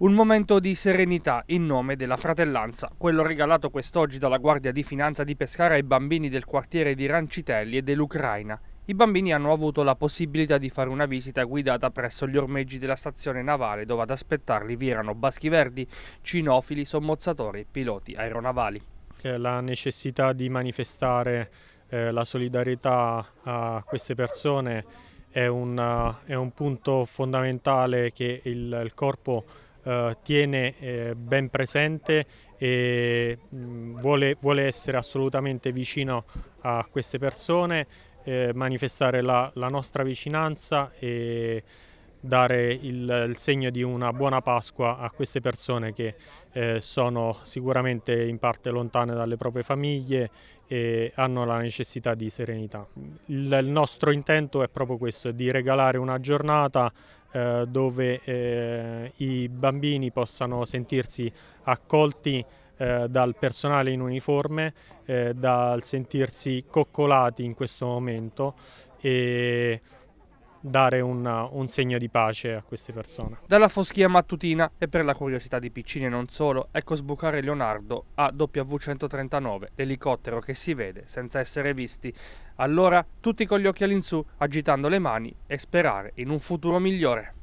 Un momento di serenità in nome della fratellanza, quello regalato quest'oggi dalla Guardia di Finanza di Pescara ai bambini del quartiere di Rancitelli e dell'Ucraina. I bambini hanno avuto la possibilità di fare una visita guidata presso gli ormeggi della stazione navale dove ad aspettarli vi erano baschi verdi, cinofili, sommozzatori e piloti aeronavali. La necessità di manifestare eh, la solidarietà a queste persone è un, è un punto fondamentale che il, il corpo eh, tiene eh, ben presente e mh, mm, vuole, vuole, essere assolutamente vicino a queste persone, eh, manifestare la, la nostra vicinanza e dare il, il, segno di una buona Pasqua a queste persone che eh, sono sicuramente in parte lontane dalle proprie famiglie e hanno la necessità di serenità. Il, il nostro intento è proprio questo, di regalare una giornata eh, dove eh, i bambini possano sentirsi accolti eh, dal personale in uniforme, eh, dal sentirsi coccolati in questo momento e dare una, un segno di pace a queste persone. Dalla foschia mattutina e per la curiosità di Piccini e non solo, ecco sbucare Leonardo a W139, l'elicottero che si vede senza essere visti. Allora tutti con gli occhi all'insù, agitando le mani e sperare in un futuro migliore.